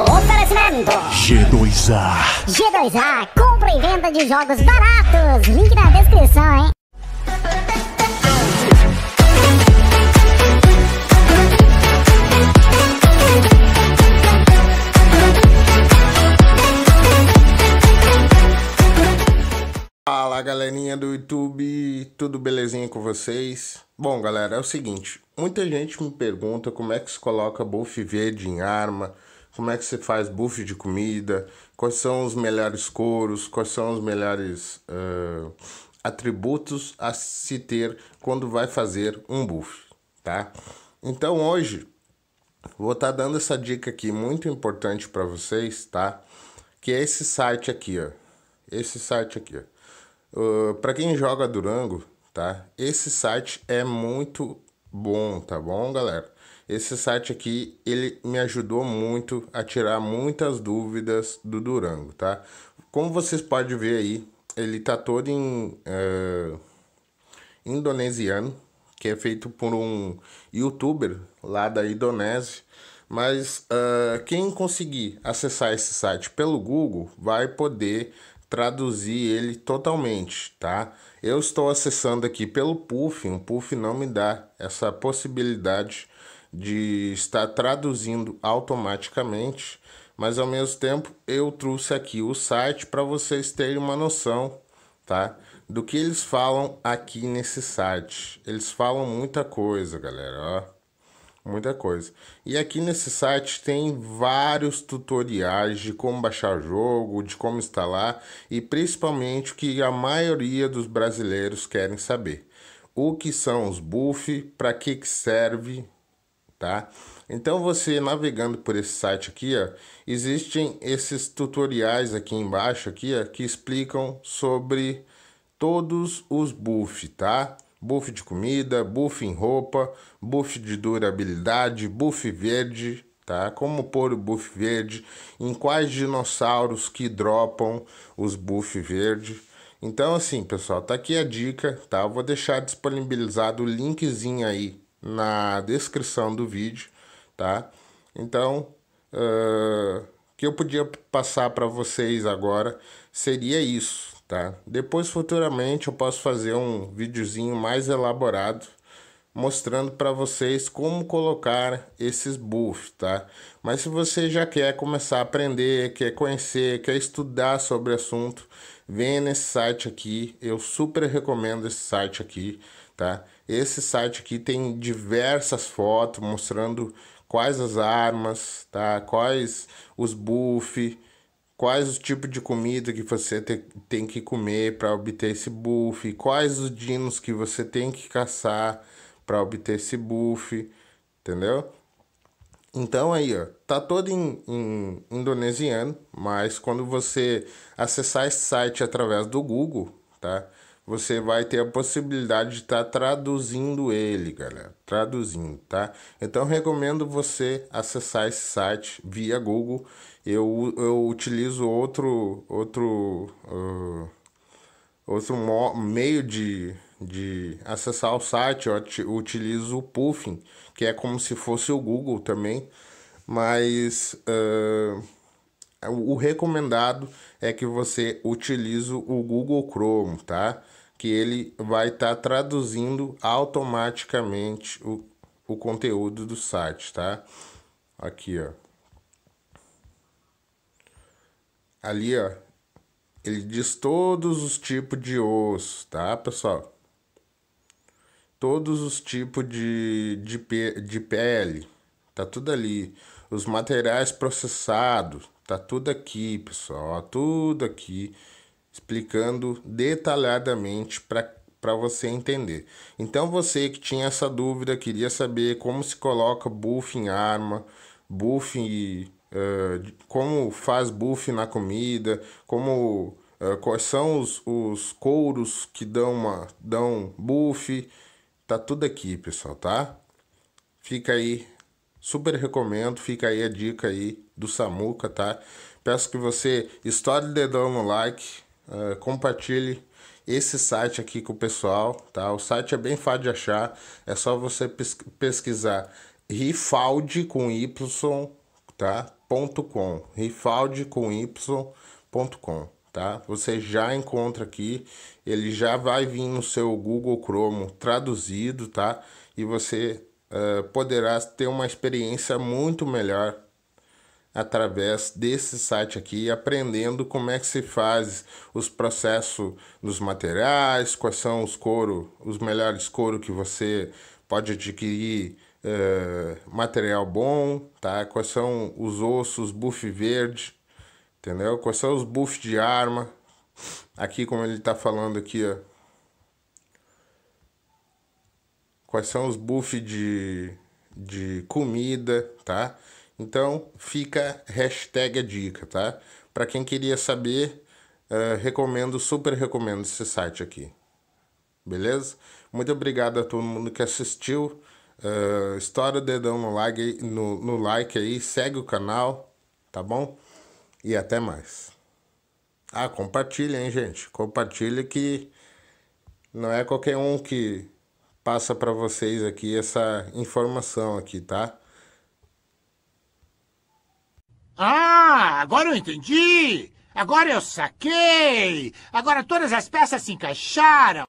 Oferecimento G2A G2A, compra e venda de jogos baratos Link na descrição, hein? Fala galerinha do YouTube, tudo belezinha com vocês? Bom galera, é o seguinte, muita gente me pergunta como é que se coloca buff verde em arma como é que você faz buff de comida, quais são os melhores couros, quais são os melhores uh, atributos a se ter quando vai fazer um buff, tá? Então hoje vou estar tá dando essa dica aqui muito importante para vocês, tá? Que é esse site aqui, ó. Esse site aqui, ó. Uh, para quem joga Durango, tá? Esse site é muito bom, tá bom, galera? Esse site aqui, ele me ajudou muito a tirar muitas dúvidas do Durango, tá? Como vocês podem ver aí, ele tá todo em uh, indonesiano, que é feito por um youtuber lá da Indonésia. Mas uh, quem conseguir acessar esse site pelo Google vai poder traduzir ele totalmente, tá? Eu estou acessando aqui pelo Puff, o Puff não me dá essa possibilidade de estar traduzindo automaticamente, mas ao mesmo tempo eu trouxe aqui o site para vocês terem uma noção, tá? Do que eles falam aqui nesse site. Eles falam muita coisa, galera, ó. Muita coisa. E aqui nesse site tem vários tutoriais de como baixar jogo, de como instalar e principalmente o que a maioria dos brasileiros querem saber. O que são os buffs, para que, que serve, tá? Então você navegando por esse site aqui, ó, existem esses tutoriais aqui embaixo aqui, ó, que explicam sobre todos os buff, tá? Buff de comida, buff em roupa, buff de durabilidade, buff verde, tá? Como pôr o buff verde, em quais dinossauros que dropam os buff verde. Então assim, pessoal, tá aqui a dica, tá? Eu vou deixar disponibilizado o linkzinho aí na descrição do vídeo, tá? Então, uh, que eu podia passar para vocês agora seria isso, tá? Depois, futuramente, eu posso fazer um videozinho mais elaborado mostrando para vocês como colocar esses buffs, tá? Mas se você já quer começar a aprender, quer conhecer, quer estudar sobre o assunto, venha nesse site aqui, eu super recomendo esse site aqui, tá? Esse site aqui tem diversas fotos mostrando quais as armas, tá? Quais os buff, quais os tipos de comida que você te, tem que comer para obter esse buff, quais os dinos que você tem que caçar para obter esse buff, entendeu? Então aí, ó, tá todo em, em indonesiano, mas quando você acessar esse site através do Google, tá? você vai ter a possibilidade de estar tá traduzindo ele, galera. Traduzindo, tá? Então recomendo você acessar esse site via Google. Eu, eu utilizo outro outro uh, outro meio de, de acessar o site. Eu utilizo o Puffin, que é como se fosse o Google também, mas uh, é, o recomendado é que você utilize o Google Chrome, tá? Que ele vai estar tá traduzindo automaticamente o, o conteúdo do site, tá? Aqui, ó. Ali, ó. Ele diz todos os tipos de osso, tá, pessoal? Todos os tipos de, de, de pele. Tá tudo ali. Os materiais processados Tá tudo aqui, pessoal, tudo aqui explicando detalhadamente para você entender. Então você que tinha essa dúvida, queria saber como se coloca buff em arma, buff uh, como faz buff na comida, como uh, quais são os, os couros que dão uma dão buff, tá tudo aqui, pessoal, tá? Fica aí Super recomendo, fica aí a dica aí do Samuca, tá? Peço que você estoure o dedão no like, uh, compartilhe esse site aqui com o pessoal, tá? O site é bem fácil de achar, é só você pesquisar rifaldi com y, tá? Ponto .com, rifaldi com y ponto com tá? Você já encontra aqui, ele já vai vir no seu Google Chrome traduzido, tá? E você eh, poderá ter uma experiência muito melhor através desse site aqui, aprendendo como é que se faz os processos dos materiais, quais são os couro, os melhores couro que você pode adquirir uh, material bom, tá? Quais são os ossos buff verde, entendeu? Quais são os buffs de arma. Aqui como ele está falando aqui, ó. quais são os buffs de, de comida, tá? Então fica hashtag a dica, tá? Para quem queria saber, uh, recomendo, super recomendo esse site aqui. Beleza? Muito obrigado a todo mundo que assistiu. Uh, estoura o dedão no like, no, no like aí, segue o canal, tá bom? E até mais. Ah, compartilha, hein, gente? Compartilha que não é qualquer um que passa para vocês aqui essa informação aqui, tá? Ah, agora eu entendi! Agora eu saquei! Agora todas as peças se encaixaram!